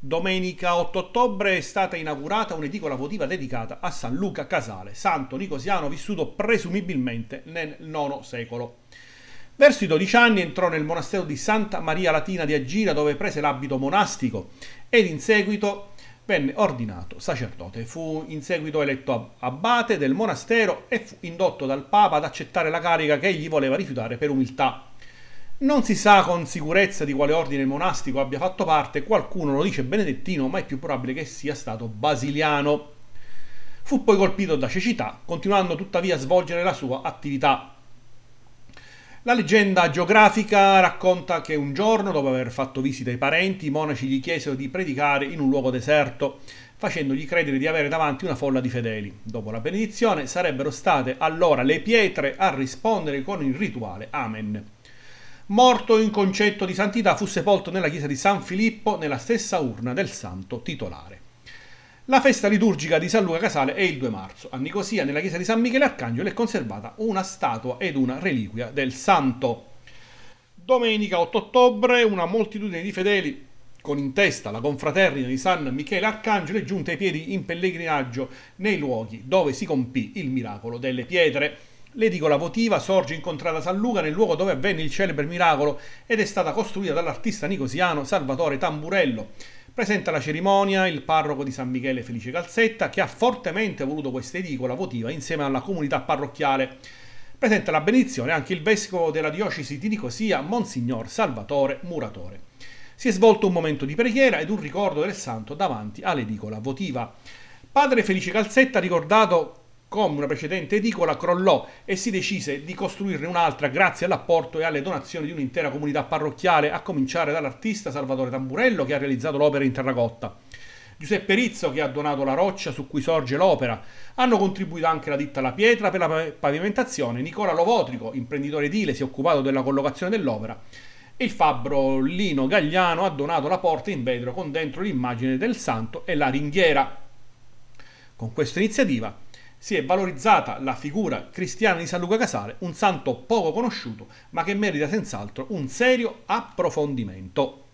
Domenica 8 ottobre è stata inaugurata un'edicola votiva dedicata a San Luca Casale, santo nicosiano vissuto presumibilmente nel IX secolo. Verso i 12 anni entrò nel monastero di Santa Maria Latina di Agira dove prese l'abito monastico ed in seguito venne ordinato sacerdote. Fu in seguito eletto abate del monastero e fu indotto dal Papa ad accettare la carica che egli voleva rifiutare per umiltà. Non si sa con sicurezza di quale ordine monastico abbia fatto parte, qualcuno lo dice benedettino, ma è più probabile che sia stato basiliano. Fu poi colpito da cecità, continuando tuttavia a svolgere la sua attività. La leggenda geografica racconta che un giorno, dopo aver fatto visita ai parenti, i monaci gli chiesero di predicare in un luogo deserto, facendogli credere di avere davanti una folla di fedeli. Dopo la benedizione sarebbero state allora le pietre a rispondere con il rituale Amen. Morto in concetto di santità, fu sepolto nella chiesa di San Filippo, nella stessa urna del santo titolare. La festa liturgica di San Luca Casale è il 2 marzo. A Nicosia, nella chiesa di San Michele Arcangelo, è conservata una statua ed una reliquia del santo. Domenica 8 ottobre, una moltitudine di fedeli con in testa la confraternita di San Michele Arcangelo è giunta ai piedi in pellegrinaggio nei luoghi dove si compì il miracolo delle pietre. L'edicola votiva sorge incontrata a San Luca nel luogo dove avvenne il celebre miracolo ed è stata costruita dall'artista nicosiano Salvatore Tamburello. Presenta la cerimonia il parroco di San Michele Felice Calzetta che ha fortemente voluto questa edicola votiva insieme alla comunità parrocchiale. Presenta la benedizione anche il vescovo della diocesi di Nicosia, Monsignor Salvatore Muratore. Si è svolto un momento di preghiera ed un ricordo del santo davanti all'edicola votiva. Padre Felice Calzetta ha ricordato come una precedente edicola crollò e si decise di costruirne un'altra grazie all'apporto e alle donazioni di un'intera comunità parrocchiale, a cominciare dall'artista Salvatore Tamburello che ha realizzato l'opera in terracotta. Giuseppe Rizzo che ha donato la roccia su cui sorge l'opera. Hanno contribuito anche la ditta La Pietra per la pavimentazione, Nicola Lovotrico, imprenditore edile, si è occupato della collocazione dell'opera e il fabbro Lino Gagliano ha donato la porta in vetro con dentro l'immagine del santo e la ringhiera. Con questa iniziativa si è valorizzata la figura cristiana di San Luca Casale, un santo poco conosciuto ma che merita senz'altro un serio approfondimento.